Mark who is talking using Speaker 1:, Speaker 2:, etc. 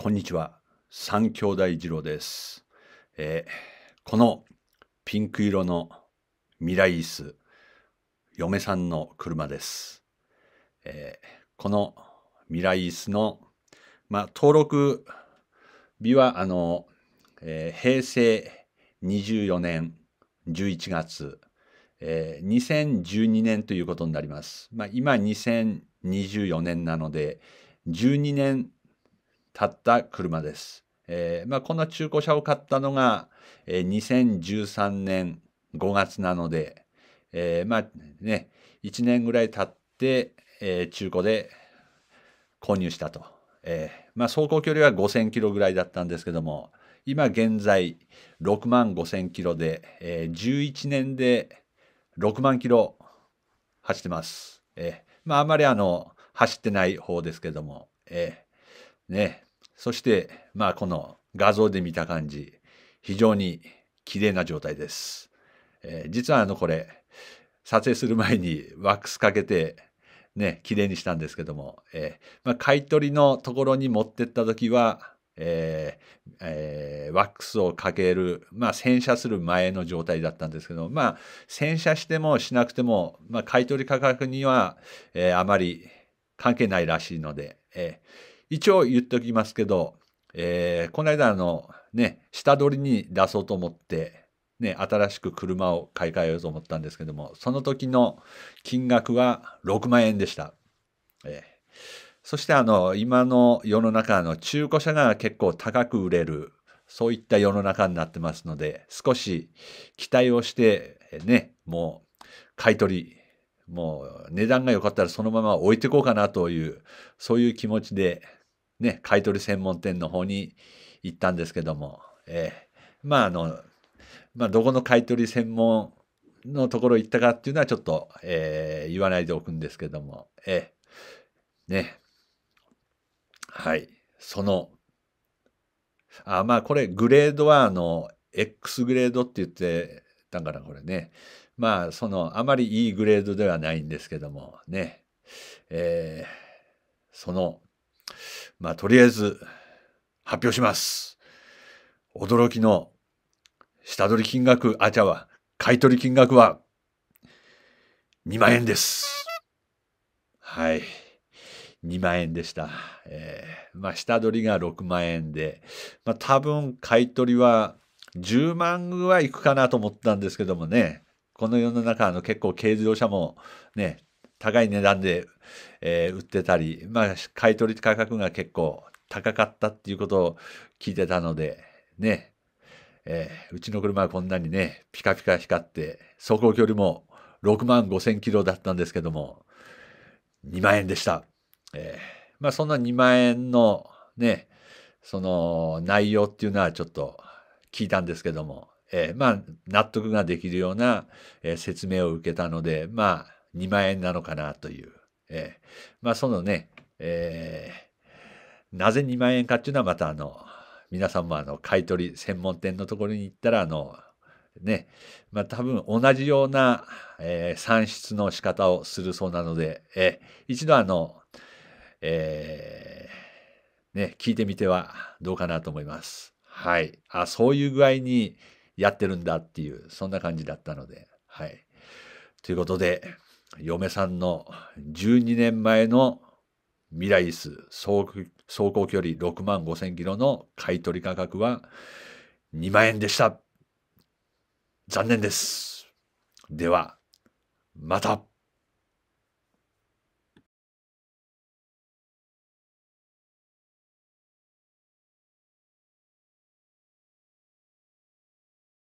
Speaker 1: こんにちは。三兄弟二郎です。えー、このピンク色の未来椅子、嫁さんの車です。えー、この未来椅子の、まあ、登録日は、あの、えー、平成24年11月、えー、2012年ということになります。まあ、今2024年なので、12年買った車です。えー、まあ、こんな中古車を買ったのが、えー、2013年5月なので、えー、まあね、1年ぐらい経って、えー、中古で購入したと。えー、まあ、走行距離は5000キロぐらいだったんですけども、今現在6万5000キロで、えー、11年で6万キロ走ってます。えー、まあ、あまりあの、走ってない方ですけども、えー、ね、そして、まあ、この画像で見た感じ、非常に綺麗な状態です。えー、実はあの、これ、撮影する前にワックスかけて、ね、綺麗にしたんですけども、えー、まあ、買い取りのところに持ってった時は、えーえー、ワックスをかける、まあ、洗車する前の状態だったんですけど、まあ、洗車してもしなくても、まあ、買い取り価格には、えー、あまり関係ないらしいので、えー一応言っておきますけど、えー、この間あのね、下取りに出そうと思って、ね、新しく車を買い替えようと思ったんですけども、その時の金額は6万円でした。えーそしてあの今の世の中の中古車が結構高く売れるそういった世の中になってますので少し期待をしてねもう買い取りもう値段が良かったらそのまま置いていこうかなというそういう気持ちでね、買い取り専門店の方に行ったんですけども、えー、まああの、まあ、どこの買い取り専門のところ行ったかっていうのはちょっと、えー、言わないでおくんですけども、えー、ね、はい、その、あ、まあこれグレードはあの、X グレードって言ってたからこれね、まあその、あまりいいグレードではないんですけども、ね、えー、その、まあ、とりあえず発表します。驚きの下取り金額、あ、ちゃは、買取金額は2万円です。はい。2万円でした。えー、まあ、下取りが6万円で、まあ、多分買取は10万ぐらいいくかなと思ったんですけどもね、この世の中、の結構軽自動車もね、高い値段で、えー、売ってたり、まあ、買取価格が結構高かったっていうことを聞いてたので、ね、えー、うちの車はこんなにね、ピカピカ光って、走行距離も6万5千キロだったんですけども、2万円でした。えー、まあ、そんな2万円のね、その内容っていうのはちょっと聞いたんですけども、えー、まあ、納得ができるような、え説明を受けたので、まあ、2万円なのかなという。えー、まあ、そのね、えー、なぜ2万円かっていうのはまたあの、皆さんもあの、買い取り専門店のところに行ったら、あの、ね、まあ多分同じような、えー、算出の仕方をするそうなので、えー、一度あの、えー、ね、聞いてみてはどうかなと思います。はい。あ、そういう具合にやってるんだっていう、そんな感じだったので、はい。ということで、嫁さんの12年前の未来椅子走行距離6万5千キロの買い取り価格は2万円でした。残念です。では、また。